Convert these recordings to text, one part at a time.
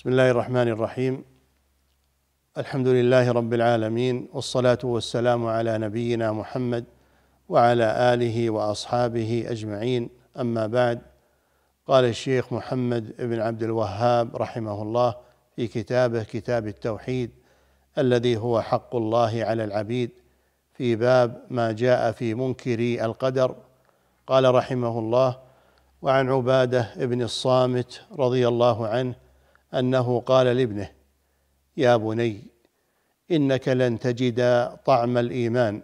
بسم الله الرحمن الرحيم الحمد لله رب العالمين والصلاه والسلام على نبينا محمد وعلى اله واصحابه اجمعين اما بعد قال الشيخ محمد بن عبد الوهاب رحمه الله في كتابه كتاب التوحيد الذي هو حق الله على العبيد في باب ما جاء في منكري القدر قال رحمه الله وعن عباده بن الصامت رضي الله عنه انه قال لابنه يا بني انك لن تجد طعم الايمان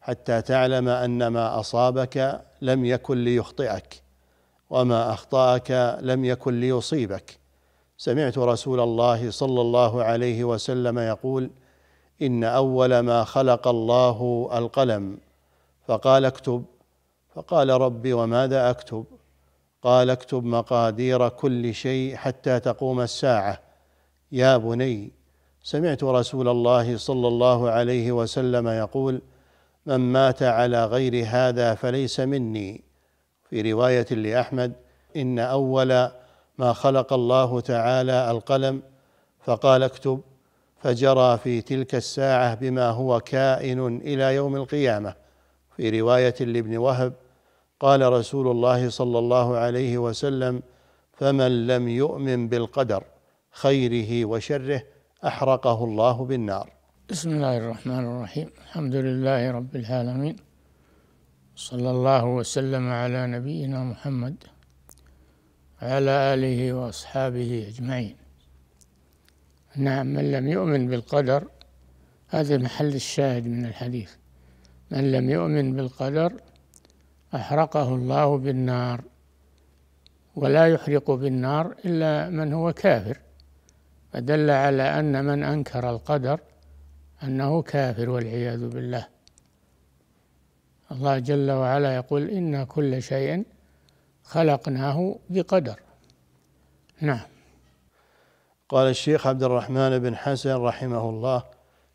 حتى تعلم ان ما اصابك لم يكن ليخطئك وما اخطاك لم يكن ليصيبك سمعت رسول الله صلى الله عليه وسلم يقول ان اول ما خلق الله القلم فقال اكتب فقال ربي وماذا اكتب قال اكتب مقادير كل شيء حتى تقوم الساعه يا بني سمعت رسول الله صلى الله عليه وسلم يقول من مات على غير هذا فليس مني في روايه لاحمد ان اول ما خلق الله تعالى القلم فقال اكتب فجرى في تلك الساعه بما هو كائن الى يوم القيامه في روايه لابن وهب قال رسول الله صلى الله عليه وسلم فمن لم يؤمن بالقدر خيره وشره احرقه الله بالنار بسم الله الرحمن الرحيم الحمد لله رب العالمين صلى الله وسلم على نبينا محمد على اله واصحابه اجمعين نعم من لم يؤمن بالقدر هذا محل الشاهد من الحديث من لم يؤمن بالقدر أحرقه الله بالنار ولا يحرق بالنار إلا من هو كافر فدل على أن من أنكر القدر أنه كافر والعياذ بالله الله جل وعلا يقول إن كل شيء خلقناه بقدر نعم قال الشيخ عبد الرحمن بن حسن رحمه الله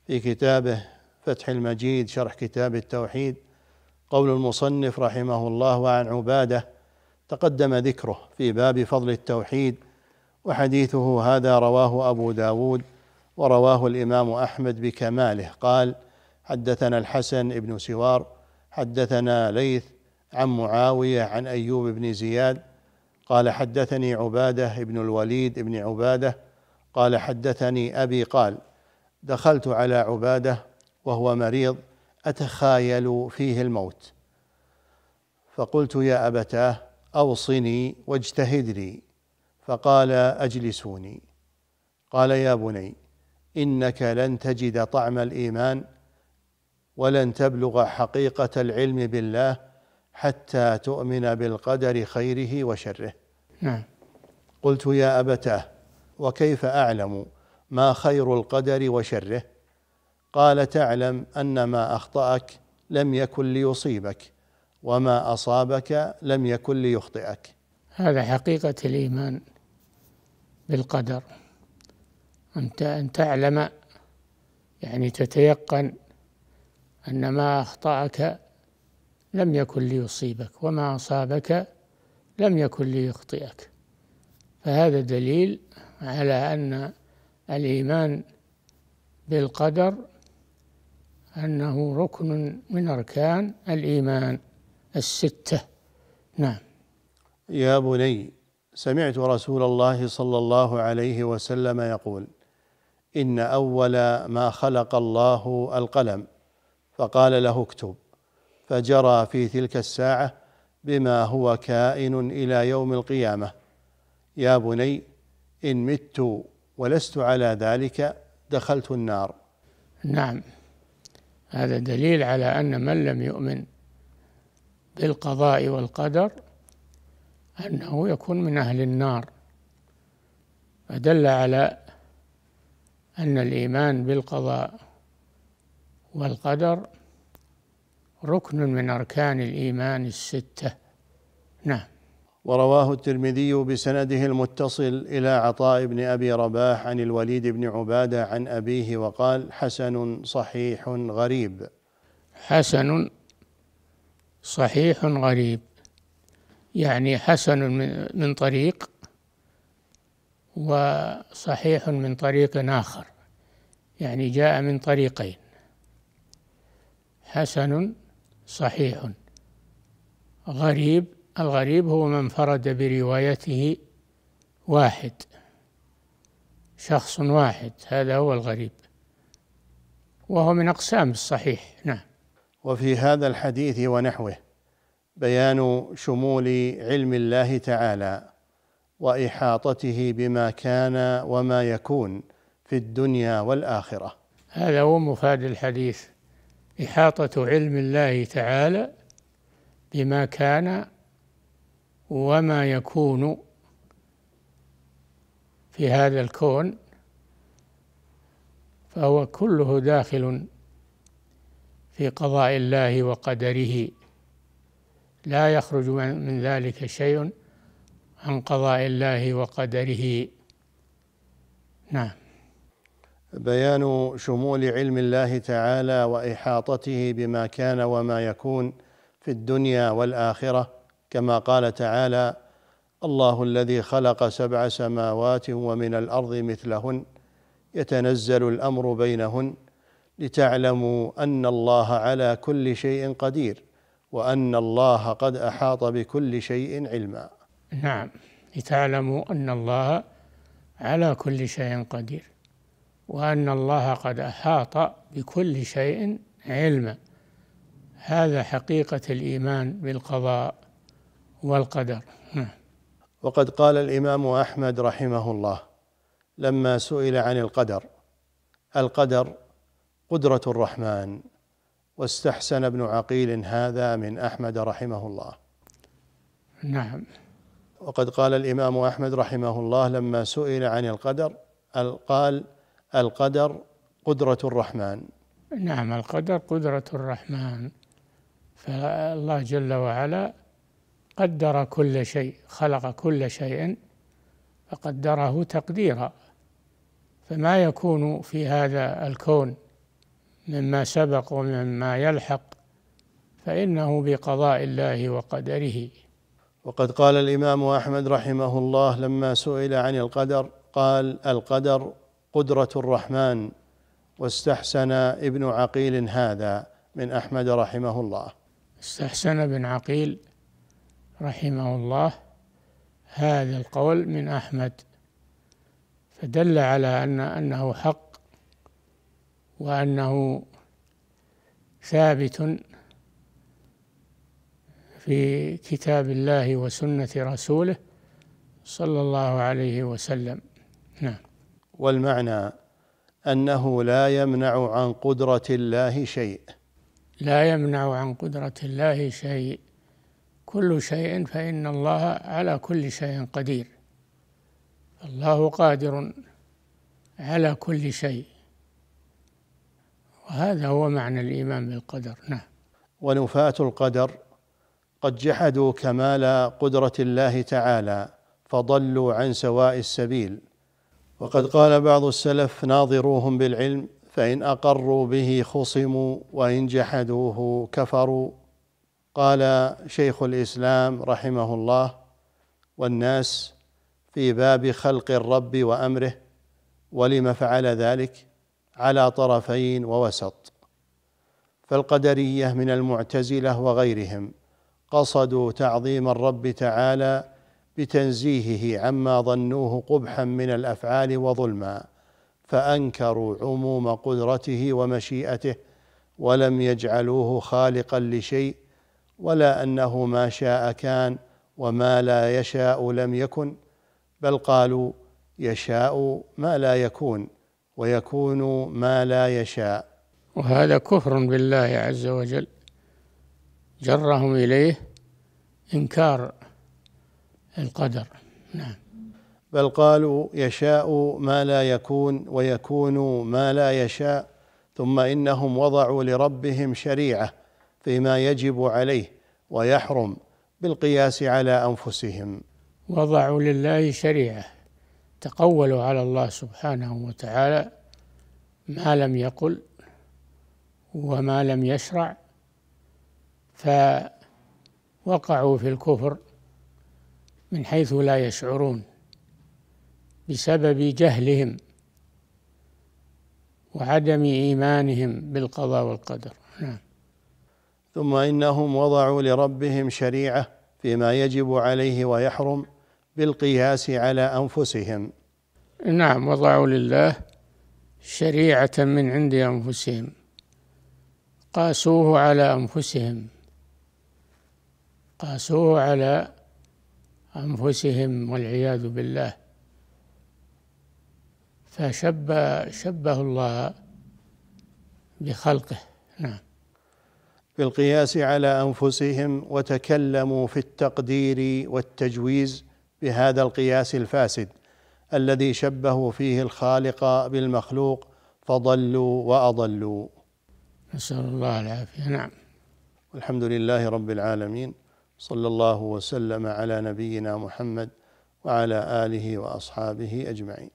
في كتابه فتح المجيد شرح كتاب التوحيد قول المصنف رحمه الله عن عباده تقدم ذكره في باب فضل التوحيد وحديثه هذا رواه أبو داود ورواه الإمام أحمد بكماله قال حدثنا الحسن بن سوار حدثنا ليث عن معاوية عن أيوب بن زياد قال حدثني عبادة بن الوليد بن عبادة قال حدثني أبي قال دخلت على عبادة وهو مريض أتخايل فيه الموت فقلت يا أبتاه أوصني واجتهدني فقال أجلسوني قال يا بني إنك لن تجد طعم الإيمان ولن تبلغ حقيقة العلم بالله حتى تؤمن بالقدر خيره وشره نعم قلت يا أبتاه وكيف أعلم ما خير القدر وشره قال تعلم ان ما اخطاك لم يكن ليصيبك وما اصابك لم يكن ليخطئك هذا حقيقه الايمان بالقدر انت ان تعلم يعني تتيقن ان ما اخطاك لم يكن ليصيبك وما اصابك لم يكن ليخطئك فهذا دليل على ان الايمان بالقدر أنه ركن من أركان الإيمان الستة نعم يا بني سمعت رسول الله صلى الله عليه وسلم يقول إن أول ما خلق الله القلم فقال له اكتب فجرى في تلك الساعة بما هو كائن إلى يوم القيامة يا بني إن مت ولست على ذلك دخلت النار نعم هذا دليل على أن من لم يؤمن بالقضاء والقدر أنه يكون من أهل النار فدل على أن الإيمان بالقضاء والقدر ركن من أركان الإيمان الستة نعم ورواه الترمذي بسنده المتصل الى عطاء بن ابي رباح عن الوليد بن عباده عن ابيه وقال حسن صحيح غريب حسن صحيح غريب يعني حسن من طريق وصحيح من طريق آخر يعني جاء من طريقين حسن صحيح غريب الغريب هو من فرد بروايته واحد شخص واحد هذا هو الغريب وهو من أقسام الصحيح نعم وفي هذا الحديث ونحوه بيان شمول علم الله تعالى وإحاطته بما كان وما يكون في الدنيا والآخرة هذا هو مفاد الحديث إحاطة علم الله تعالى بما كان وما يكون في هذا الكون فهو كله داخل في قضاء الله وقدره لا يخرج من ذلك شيء عن قضاء الله وقدره نعم بيان شمول علم الله تعالى واحاطته بما كان وما يكون في الدنيا والاخره كما قال تعالى الله الذي خلق سبع سماوات ومن الارض مثلهن يتنزل الامر بينهن لتعلموا ان الله على كل شيء قدير وان الله قد احاط بكل شيء علما نعم لتعلموا ان الله على كل شيء قدير وان الله قد احاط بكل شيء علما هذا حقيقه الايمان بالقضاء والقدر نعم. وقد قال الامام احمد رحمه الله لما سئل عن القدر القدر قدره الرحمن واستحسن ابن عقيل هذا من احمد رحمه الله نعم وقد قال الامام احمد رحمه الله لما سئل عن القدر قال القدر قدره الرحمن نعم القدر قدره الرحمن فالله جل وعلا قدر كل شيء خلق كل شيء فقدره تقديرا فما يكون في هذا الكون مما سبق ومما يلحق فإنه بقضاء الله وقدره وقد قال الإمام أحمد رحمه الله لما سئل عن القدر قال القدر قدرة الرحمن واستحسن ابن عقيل هذا من أحمد رحمه الله استحسن ابن عقيل رحمه الله هذا القول من أحمد فدل على أن أنه حق وأنه ثابت في كتاب الله وسنة رسوله صلى الله عليه وسلم نعم والمعنى أنه لا يمنع عن قدرة الله شيء لا يمنع عن قدرة الله شيء كل شيء فإن الله على كل شيء قدير الله قادر على كل شيء وهذا هو معنى الإيمان بالقدر نعم ونفاة القدر قد جحدوا كمال قدرة الله تعالى فضلوا عن سواء السبيل وقد قال بعض السلف ناظروهم بالعلم فإن أقروا به خصموا وإن جحدوه كفروا قال شيخ الاسلام رحمه الله والناس في باب خلق الرب وامره ولم فعل ذلك على طرفين ووسط فالقدريه من المعتزله وغيرهم قصدوا تعظيم الرب تعالى بتنزيهه عما ظنوه قبحا من الافعال وظلما فانكروا عموم قدرته ومشيئته ولم يجعلوه خالقا لشيء ولا انه ما شاء كان وما لا يشاء لم يكن بل قالوا يشاء ما لا يكون ويكون ما لا يشاء وهذا كفر بالله عز وجل جرهم اليه انكار القدر نعم بل قالوا يشاء ما لا يكون ويكون ما لا يشاء ثم انهم وضعوا لربهم شريعه بما يجب عليه ويحرم بالقياس على انفسهم وضعوا لله شريعه تقولوا على الله سبحانه وتعالى ما لم يقل وما لم يشرع فوقعوا في الكفر من حيث لا يشعرون بسبب جهلهم وعدم ايمانهم بالقضاء والقدر نعم ثم انهم وضعوا لربهم شريعه فيما يجب عليه ويحرم بالقياس على انفسهم نعم وضعوا لله شريعه من عند انفسهم قاسوه على انفسهم قاسوه على انفسهم والعياذ بالله فشبه شبه الله بخلقه نعم بالقياس على انفسهم وتكلموا في التقدير والتجويز بهذا القياس الفاسد الذي شبهوا فيه الخالق بالمخلوق فضلوا واضلوا نسال الله العافيه نعم والحمد لله رب العالمين صلى الله وسلم على نبينا محمد وعلى اله واصحابه اجمعين